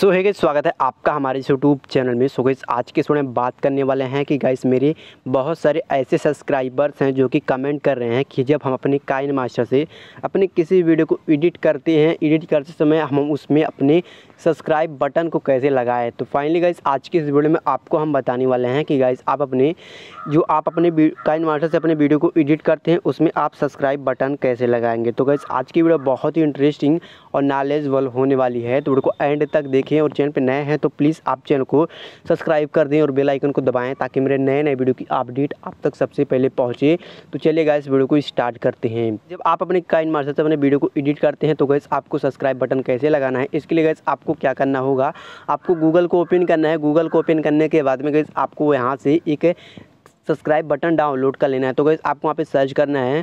सो है गाइस स्वागत है आपका हमारे यूट्यूब चैनल में सो गाइस आज के समय में बात करने वाले हैं कि गाइस मेरे बहुत सारे ऐसे सब्सक्राइबर्स हैं जो कि कमेंट कर रहे हैं कि जब हम अपने काइन मास्टर से अपने किसी वीडियो को एडिट करते हैं एडिट करते समय हम उसमें अपने सब्सक्राइब बटन को कैसे लगाएं तो फाइनली गाइस आज की इस वीडियो में आपको हम बताने वाले हैं कि गाइस आप अपने जो आप अपने काइन मास्टर से अपने वीडियो को एडिट करते हैं उसमें आप सब्सक्राइब बटन कैसे लगाएंगे तो गाइस आज की वीडियो बहुत ही इंटरेस्टिंग और नॉलेजबल होने वाली है तो वीडियो को एंड तक देख हैं और चैनल पर नए हैं तो प्लीज़ आप चैनल को सब्सक्राइब कर दें और बेल आइकन को दबाएं ताकि मेरे नए नए वीडियो की अपडेट आप तक सबसे पहले पहुँचे तो चलिएगा इस वीडियो को स्टार्ट करते हैं जब आप अपने काइन मार्शल से अपने वीडियो को एडिट करते हैं तो गैस आपको सब्सक्राइब बटन कैसे लगाना है इसके लिए गैस आपको क्या करना होगा आपको गूगल को ओपन करना है गूगल को ओपन करने के बाद में गैस आपको यहाँ से एक सब्सक्राइब बटन डाउनलोड कर लेना है तो गई आपको वहाँ पे सर्च करना है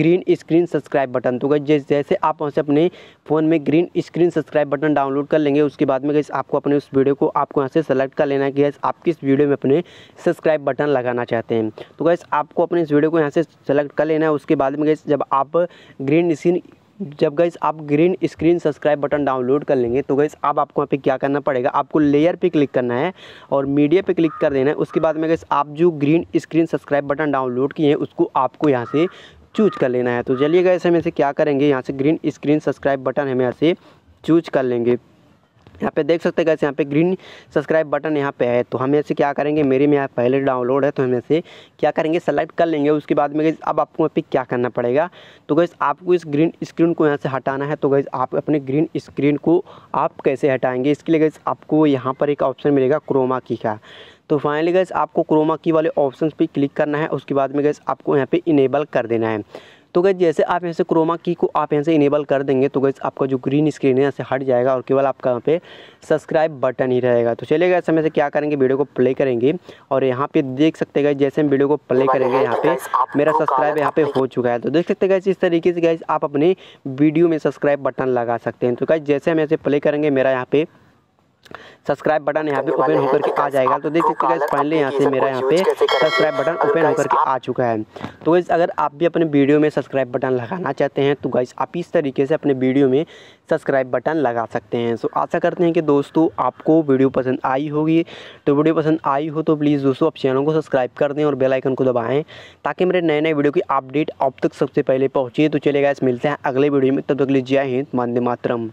ग्रीन स्क्रीन सब्सक्राइब बटन तो गई जैसे आप वहाँ से अपने फ़ोन में green screen subscribe button download कर लेंगे उसके बाद में गई आपको अपने उस वीडियो को आपको यहाँ से सेलेक्ट कर लेना है कि गैस आप किस वीडियो में अपने सब्सक्राइब बटन लगाना चाहते हैं तो गैस आपको अपने इस वीडियो को यहाँ से सेलेक्ट कर लेना है उसके बाद में गैस जब आप ग्रीन स्क्रीन जब गैस आप green screen subscribe button download कर लेंगे तो गैस अब आप आपको यहाँ पे क्या करना पड़ेगा आपको लेयर पे क्लिक करना है और मीडिया पे क्लिक कर देना है उसके बाद में गैस आप जो green screen subscribe button download किए हैं उसको आपको यहाँ से चूज कर लेना है तो चलिए गैस हम इसे क्या करेंगे यहाँ से ग्रीन स्क्रीन सब्सक्राइब बटन हम यहाँ से चूज कर लेंगे यहाँ पे देख सकते हैं कैसे यहाँ पे ग्रीन सब्सक्राइब बटन यहाँ पे है तो हम ऐसे क्या करेंगे मेरे में यहाँ पहले डाउनलोड है तो हम ऐसे क्या करेंगे सेलेक्ट कर लेंगे उसके बाद में गई अब आपको यहाँ पे क्या करना पड़ेगा तो गई आपको इस ग्रीन स्क्रीन को यहाँ से हटाना है तो गैस आप अपने ग्रीन स्क्रीन को आप कैसे हटाएंगे इसके लिए गई आपको यहाँ पर एक ऑप्शन मिलेगा क्रोमा की का तो फाइनली गई आपको क्रोमा की वाले ऑप्शन पर क्लिक करना है उसके बाद में गई आपको यहाँ पर इनेबल कर देना है तो गैस जैसे आप यहाँ से क्रोमा की को आप यहाँ से इनेबल कर देंगे तो गैस आपका जो ग्रीन स्क्रीन है यहाँ से हट जाएगा और केवल आपका यहाँ पे सब्सक्राइब बटन ही रहेगा तो चलिए गैस हम से क्या करेंगे वीडियो को प्ले करेंगे और यहाँ पे देख सकते गए जैसे हम वीडियो को प्ले करेंगे यहाँ पे मेरा सब्सक्राइब यहाँ पे हो चुका है तो देख सकते गए इस तरीके से गए आप अपने वीडियो में सब्सक्राइब बटन लगा सकते हैं तो गैस जैसे हम ऐसे प्ले करेंगे मेरा यहाँ पे सब्सक्राइब बटन यहाँ पे ओपन तो होकर के आ जाएगा तो देख सकते हैं फाइनली यहाँ से मेरा यहाँ पे सब्सक्राइब बटन ओपन होकर के आ चुका है तो गाइज़ अगर आप भी अपने वीडियो में सब्सक्राइब बटन लगाना चाहते हैं तो गाइज़ आप इस तरीके से अपने वीडियो में सब्सक्राइब बटन लगा सकते हैं सो आशा करते हैं कि दोस्तों आपको वीडियो पसंद आई होगी तो वीडियो पसंद आई हो तो प्लीज़ दोस्तों आप चैनल को सब्सक्राइब कर दें और बेलाइकन को दबाएँ ताकि मेरे नए नए वीडियो की अपडेट अब तक सबसे पहले पहुँचे तो चलेगा इस मिलते हैं अगले वीडियो में तब तक लीजिए हिंद मानदे मातरम